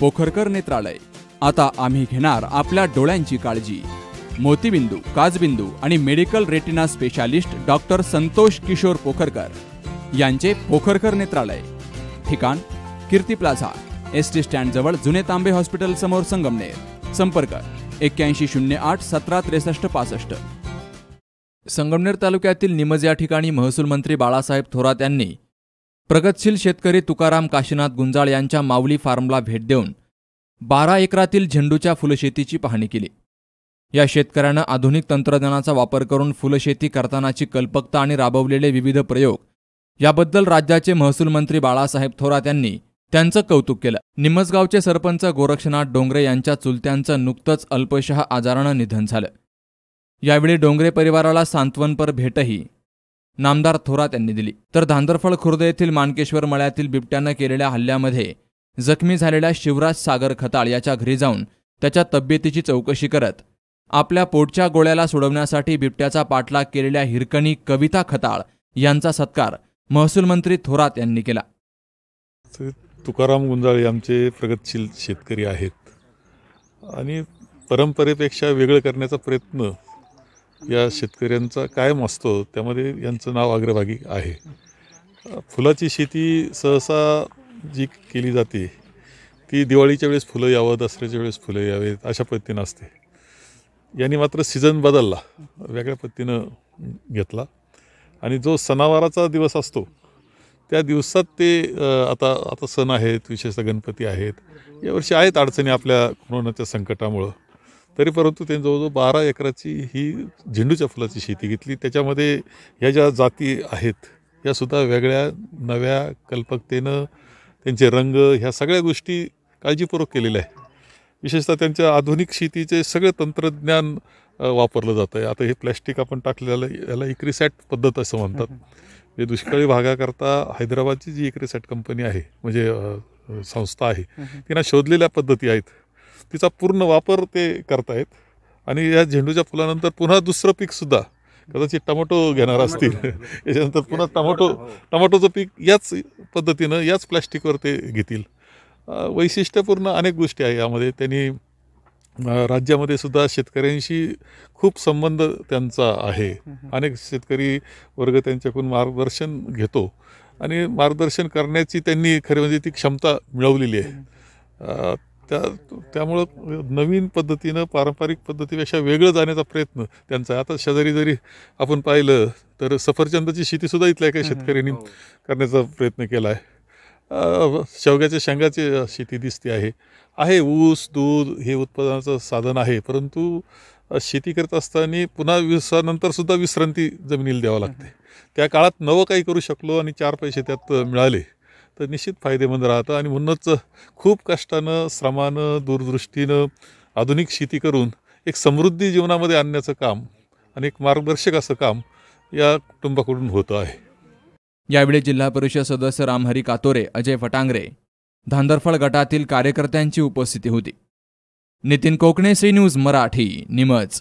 पोखरकर नेत्रालय आता आम्ही घेणार आपल्या डोळ्यांची काळजी मोतीबिंदू काजबिंदू आणि medical retina specialist doctor Santosh Kishor Pokharkar यांचे पोखरकर नेत्रालय ठिकाण कीर्ती प्लाझा एस टी स्टँडजवळ जुने तांबे हॉस्पिटल समोर संगमनेर संपर्क एक्क्याऐंशी शून्य आठ सतरा त्रेसष्ट पासष्ट संगमनेर तालुक्यातील निमज या ठिकाणी महसूल मंत्री बाळासाहेब थोरात यांनी प्रगतशील शेतकरी तुकाराम काशीनाथ गुंजाळ यांच्या माऊली फार्मला भेट देऊन बारा एकरातील झेंडूच्या फुलशेतीची पाहणी केली या शेतकऱ्यानं आधुनिक तंत्रज्ञानाचा वापर करून फुलशेती करतानाची कल्पकता आणि राबवलेले विविध प्रयोग याबद्दल राज्याचे महसूल मंत्री बाळासाहेब थोरात यांनी त्यांचं कौतुक केलं निमसगावचे सरपंच गोरक्षनाथ डोंगरे यांच्या चुलत्यांचं नुकतंच अल्पशहा आजारानं निधन झालं यावेळी डोंगरे परिवाराला सांत्वनपर भेटही नामदार थोरात यांनी दिली तर धांदरफळ खुर्द येथील मानकेश्वर मळ्यातील बिबट्यानं केलेल्या हल्ल्यामध्ये जखमी झालेल्या शिवराज सागर खताळ याच्या घरी जाऊन त्याच्या तब्येतीची चौकशी करत आपल्या पोटच्या गोळ्याला सोडवण्यासाठी बिबट्याचा पाठलाग केलेल्या हिरकणी कविता खताळ यांचा सत्कार महसूल मंत्री थोरात यांनी केला तुकाराम गुंजाळे आमचे प्रगतशील शेतकरी आहेत आणि परंपरेपेक्षा वेगळं करण्याचा प्रयत्न या शेतकऱ्यांचा कायम असतो त्यामध्ये यांचं नाव अग्रभागी आहे फुलाची शेती सहसा जी केली जाते ती दिवाळीच्या वेळेस फुलं यावं दसऱ्याच्या वेळेस फुलं यावेत अशा पद्धतीनं असते यांनी मात्र सीझन बदलला वेगळ्या पद्धतीनं घेतला आणि जो सणावाराचा दिवस असतो त्या दिवसात ते आता आता सण आहेत विशेषतः गणपती आहेत यावर्षी आहेत अडचणी आपल्या कोरोनाच्या संकटामुळं तरी परंतु त्यांनी जवळजवळ बारा एकराची ही झेंडूच्या फुलाची शेती घेतली त्याच्यामध्ये ह्या ज्या जाती आहेत यासुद्धा वेगळ्या नव्या कल्पकतेनं त्यांचे रंग ह्या सगळ्या गोष्टी काळजीपूर्वक केलेल्या आहे विशेषतः त्यांच्या आधुनिक शेतीचे सगळे तंत्रज्ञान वापरलं जातं आहे आता हे प्लॅस्टिक आपण टाकलेलं याला इक्रिसॅट पद्धत असं म्हणतात जे दुष्काळी भागाकरता हैदराबादची जी इक्रिसॅट कंपनी आहे म्हणजे संस्था आहे तिनं शोधलेल्या पद्धती आहेत तिचा पूर्ण वापर ते करतायत आणि या झेंडूच्या फुलानंतर पुन्हा दुसरं पीकसुद्धा कदाचित टमाटो घेणार असतील याच्यानंतर पुन्हा टमाटो हो. टमाटोचं पीक याच पद्धतीनं याच प्लॅस्टिकवर ते घेतील वैशिष्ट्यपूर्ण अनेक गोष्टी आहे यामध्ये त्यांनी राज्यामध्ये सुद्धा शेतकऱ्यांशी खूप संबंध त्यांचा आहे अनेक शेतकरी वर्ग त्यांच्याकडून मार्गदर्शन घेतो आणि मार्गदर्शन करण्याची त्यांनी खरे म्हणजे ती क्षमता मिळवलेली आहे त्या त्यामुळं नवीन पद्धतीनं पारंपरिक पद्धतीपेक्षा वेगळं जाण्याचा प्रयत्न त्यांचा आता शेजारी जरी आपण पाहिलं तर सफरचंदाची शेतीसुद्धा इथल्या एका शेतकऱ्यांनी हो. करण्याचा प्रयत्न केला आहे शेवग्याच्या शेंगाची शेती दिसते आहे आहे ऊस दूध हे उत्पादनाचं साधन आहे परंतु शेती करत असताना पुन्हा विसानंतर सुद्धा विश्रांती जमिनीला द्यावं लागते त्या काळात नवं काही करू शकलो आणि चार पैसे त्यात मिळाले तर निश्चित फायदेमंद राहतं आणि म्हणूनच खूप कष्टानं श्रमानं दूरदृष्टीनं आधुनिक शेती करून एक समृद्धी जीवनामध्ये आणण्याचं काम आणि एक मार्गदर्शक असं काम या कुटुंबाकडून होतं आहे यावेळी जिल्हा परिषद सदस्य रामहरी कातोरे अजय फटांगरे धांदरफळ गटातील कार्यकर्त्यांची उपस्थिती होती नितीन कोकणे सी न्यूज मराठी निमज